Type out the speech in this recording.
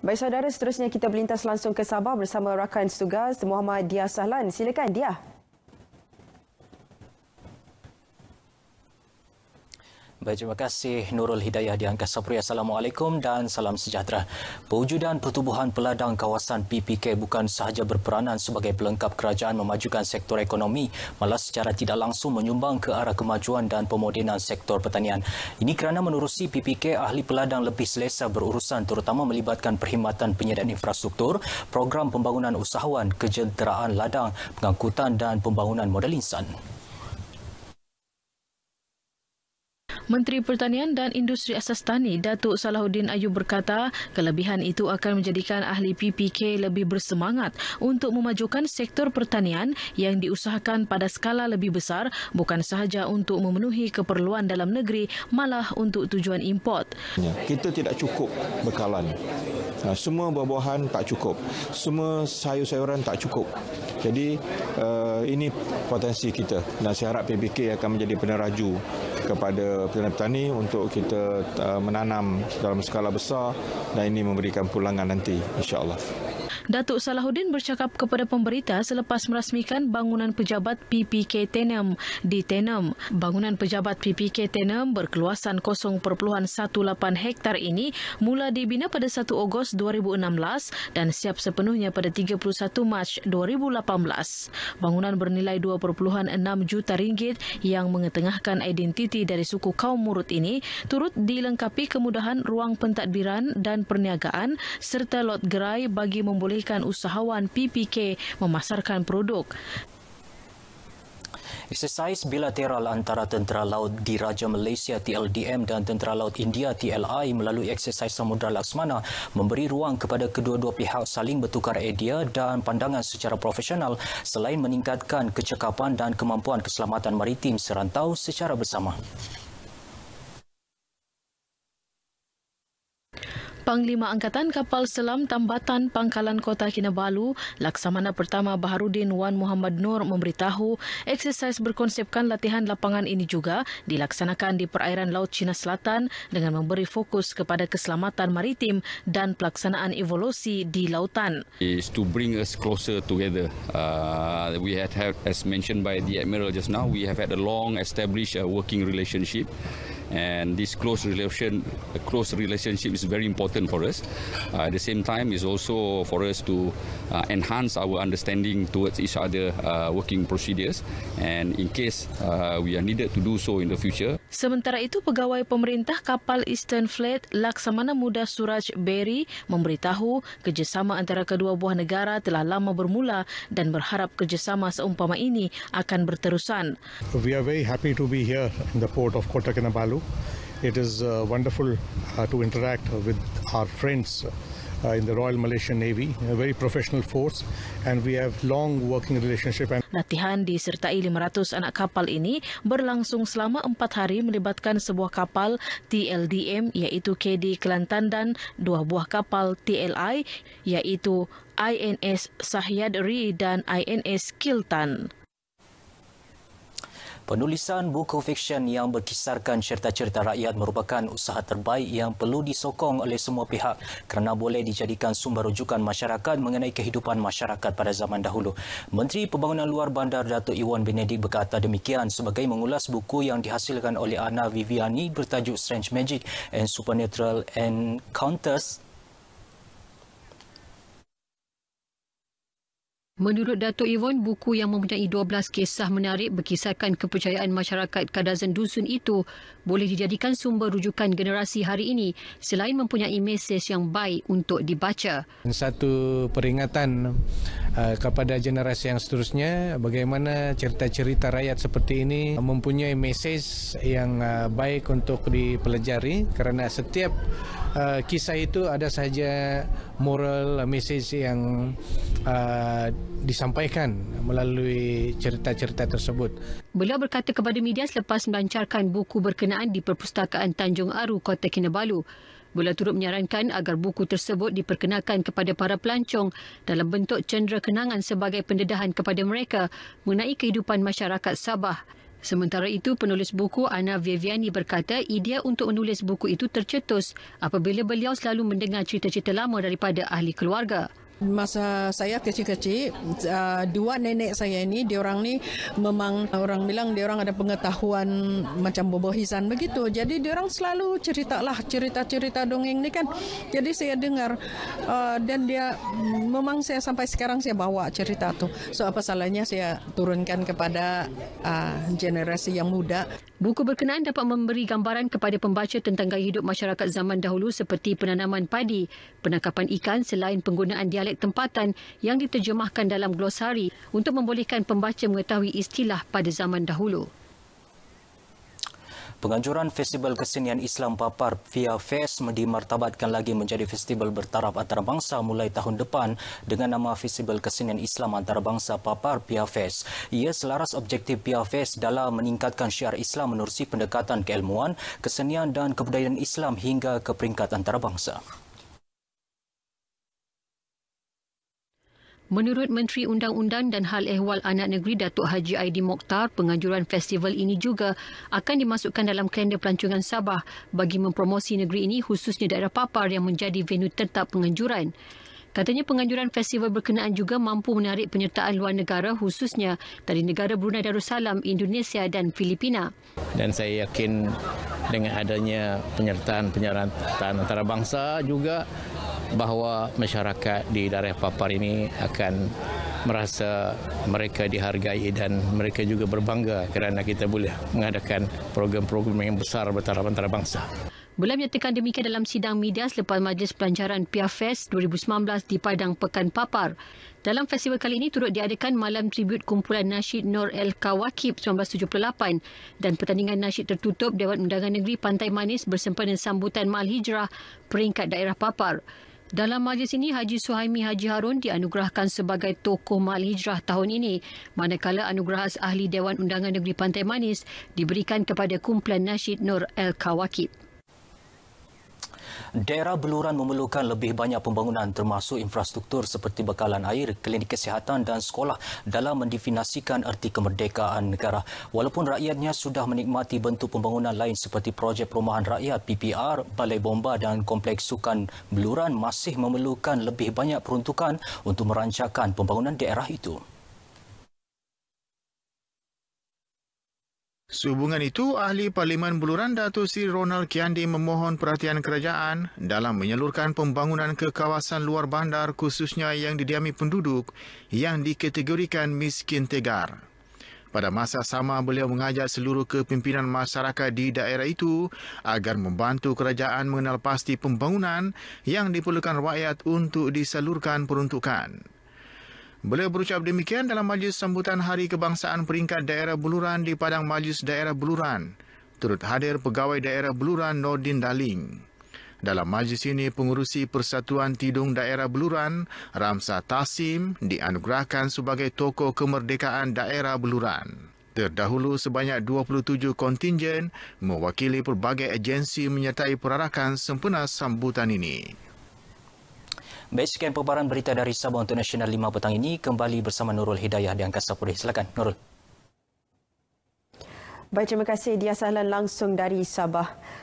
Baik saudara, seterusnya kita berlintas langsung ke Sabah bersama rakan setugas Muhammad Dia Sahlan. Silakan, Dia. Baik, terima kasih Nurul Hidayah di Angkasa Puri. Assalamualaikum dan salam sejahtera. Pewujudan pertubuhan peladang kawasan PPK bukan sahaja berperanan sebagai pelengkap kerajaan memajukan sektor ekonomi, malah secara tidak langsung menyumbang ke arah kemajuan dan pemodenan sektor pertanian. Ini kerana menerusi PPK, ahli peladang lebih selesa berurusan terutama melibatkan perkhidmatan penyediaan infrastruktur, program pembangunan usahawan, kejenteraan ladang, pengangkutan dan pembangunan modal insan. Menteri Pertanian dan Industri Asas Tani Datuk Salahuddin Ayub berkata kelebihan itu akan menjadikan ahli PPK lebih bersemangat untuk memajukan sektor pertanian yang diusahakan pada skala lebih besar bukan sahaja untuk memenuhi keperluan dalam negeri malah untuk tujuan import. Kita tidak cukup bekalan. Ha, semua buah-buahan tak cukup. Semua sayur-sayuran tak cukup. Jadi eh, ini potensi kita dan saya harap PPK akan menjadi peneraju kepada petani-petani untuk kita uh, menanam dalam skala besar dan ini memberikan pulangan nanti insyaAllah. Datuk Salahuddin bercakap kepada pemberita selepas merasmikan bangunan pejabat PPK Tenem di Tenem. Bangunan pejabat PPK Tenem berkeluasan 0.18 hektar ini mula dibina pada 1 Ogos 2016 dan siap sepenuhnya pada 31 Mac 2018. Bangunan bernilai 2.6 juta ringgit yang mengetengahkan identiti dari suku kaum murut ini turut dilengkapi kemudahan ruang pentadbiran dan perniagaan serta lot gerai bagi membolehkan usahawan PPK memasarkan produk. Eksersis bilateral antara Tentera Laut Diraja Malaysia TLDM dan Tentera Laut India TLI melalui Eksersis Samudra Laksmana memberi ruang kepada kedua-dua pihak saling bertukar idea dan pandangan secara profesional selain meningkatkan kecekapan dan kemampuan keselamatan maritim serantau secara bersama. Panglima Angkatan Kapal Selam Tambatan Pangkalan Kota Kinabalu, Laksamana Pertama Baharudin Wan Muhammad Nur memberitahu, eksersis berkonsepkan latihan lapangan ini juga dilaksanakan di perairan Laut Cina Selatan dengan memberi fokus kepada keselamatan maritim dan pelaksanaan evolusi di lautan. Is to bring us closer together. Uh, we had, had, as mentioned by the Admiral just now, we have had a long established uh, working relationship and this close relation a close relationship is very important for us uh, at the same time is also for us to uh, enhance our understanding towards each other uh, working procedures and in case uh, we are needed to do so in the future Sementara itu pegawai pemerintah kapal Eastern Fleet Laksamana Muda Suraj Berry memberitahu kerjasama antara kedua buah negara telah lama bermula dan berharap kerjasama seumpama ini akan berterusan. We are very happy to be here in the port of Kota Kinabalu It is uh, wonderful uh, to interact with our friends uh, in the Royal Malaysian Navy, a very professional force, and we have long working relationship. And Latihan disertai 500 anak kapal ini berlangsung selama empat hari melibatkan sebuah kapal TLDM iaitu KD Kelantan dan dua buah kapal TLI iaitu INS Sahyadri dan INS Kiltan. Penulisan buku fiksyen yang berkisarkan cerita-cerita rakyat merupakan usaha terbaik yang perlu disokong oleh semua pihak kerana boleh dijadikan sumber rujukan masyarakat mengenai kehidupan masyarakat pada zaman dahulu. Menteri Pembangunan Luar Bandar Datuk Iwan Benedik berkata demikian sebagai mengulas buku yang dihasilkan oleh Ana Viviani bertajuk Strange Magic and Supernatural Encounters Menurut Datuk Yvonne, buku yang mempunyai 12 kisah menarik berkisarkan kepercayaan masyarakat Kadazan Dusun itu boleh dijadikan sumber rujukan generasi hari ini selain mempunyai mesej yang baik untuk dibaca. Satu peringatan uh, kepada generasi yang seterusnya bagaimana cerita-cerita rakyat seperti ini mempunyai mesej yang uh, baik untuk dipelajari kerana setiap Uh, kisah itu ada saja moral message yang uh, disampaikan melalui cerita-cerita tersebut. Beliau berkata kepada media selepas melancarkan buku berkenaan di Perpustakaan Tanjung Aru, Kota Kinabalu. Beliau turut menyarankan agar buku tersebut diperkenalkan kepada para pelancong dalam bentuk cendera kenangan sebagai pendedahan kepada mereka mengenai kehidupan masyarakat Sabah. Sementara itu, penulis buku Ana Viviani berkata idea untuk menulis buku itu tercetus apabila beliau selalu mendengar cerita-cerita lama daripada ahli keluarga masa saya kecil-kecil uh, dua nenek saya ini dia orang ni memang orang bilang dia orang ada pengetahuan macam bobohisan begitu jadi dia orang selalu ceritalah cerita-cerita dongeng ni kan jadi saya dengar uh, dan dia memang saya sampai sekarang saya bawa cerita tu so apa salahnya saya turunkan kepada uh, generasi yang muda Buku berkenaan dapat memberi gambaran kepada pembaca tentang gaya hidup masyarakat zaman dahulu seperti penanaman padi, penangkapan ikan selain penggunaan dialek dialek tempatan yang diterjemahkan dalam glosari untuk membolehkan pembaca mengetahui istilah pada zaman dahulu. Penganjuran Festival Kesenian Islam Papar via FES dimartabatkan lagi menjadi festival bertaraf antarabangsa mulai tahun depan dengan nama Festival Kesenian Islam Antarabangsa Papar via FES. Ia selaras objektif via FES dalam meningkatkan syiar Islam menerusi pendekatan keilmuan, kesenian dan kebudayaan Islam hingga ke peringkat antarabangsa. Menurut Menteri Undang-Undang dan Hal Ehwal Anak Negeri Datuk Haji Aidi Mokhtar, penganjuran festival ini juga akan dimasukkan dalam kalender pelancongan Sabah bagi mempromosi negeri ini khususnya daerah papar yang menjadi venue tetap penganjuran. Katanya penganjuran festival berkenaan juga mampu menarik penyertaan luar negara khususnya dari negara Brunei Darussalam, Indonesia dan Filipina. Dan saya yakin dengan adanya penyertaan-penyertaan antarabangsa juga bahawa masyarakat di daerah Papar ini akan merasa mereka dihargai dan mereka juga berbangga kerana kita boleh mengadakan program-program yang besar bertaraf antarabangsa. Beliau menyatakan demikian dalam sidang media selepas Majlis Pelancaran PIAFES 2019 di Padang Pekan Papar. Dalam festival kali ini turut diadakan malam tribut kumpulan nasyid Nur El Kawakib 1978 dan pertandingan nasyid tertutup Dewan Undangan Negeri Pantai Manis bersempena sambutan Mal Hijrah peringkat daerah Papar. Dalam majlis ini, Haji Suhaimi Haji Harun dianugerahkan sebagai tokoh mal hijrah tahun ini, manakala anugerah ahli Dewan Undangan Negeri Pantai Manis diberikan kepada kumpulan nasyid Nur El Kawakib. Daerah beluran memerlukan lebih banyak pembangunan termasuk infrastruktur seperti bekalan air, klinik kesihatan dan sekolah dalam mendefinisikan erti kemerdekaan negara. Walaupun rakyatnya sudah menikmati bentuk pembangunan lain seperti projek perumahan rakyat PPR, balai bomba dan kompleks sukan beluran masih memerlukan lebih banyak peruntukan untuk merancangkan pembangunan daerah itu. Sehubungan itu, Ahli Parlimen Buluran Datuk Sri Ronald Kiandi memohon perhatian kerajaan dalam menyalurkan pembangunan ke kawasan luar bandar khususnya yang didiami penduduk yang dikategorikan miskin tegar. Pada masa sama, beliau mengajak seluruh kepimpinan masyarakat di daerah itu agar membantu kerajaan mengenal pasti pembangunan yang diperlukan rakyat untuk disalurkan peruntukan. Beliau berucap demikian dalam majlis sambutan Hari Kebangsaan Peringkat Daerah Buluran di Padang Majlis Daerah Buluran, turut hadir Pegawai Daerah Buluran Nordin Daling. Dalam majlis ini, pengurusi Persatuan Tidung Daerah Buluran, Ramsa Tasim, dianugerahkan sebagai tokoh kemerdekaan daerah Buluran. Terdahulu sebanyak 27 kontingen mewakili pelbagai agensi menyertai perarakan sempena sambutan ini. Baik sekian Perbaran Berita dari Sabah untuk Nasional 5 petang ini kembali bersama Nurul Hidayah di Angkasa Puri. Silakan Nurul. Baik, terima kasih. Dia salam langsung dari Sabah.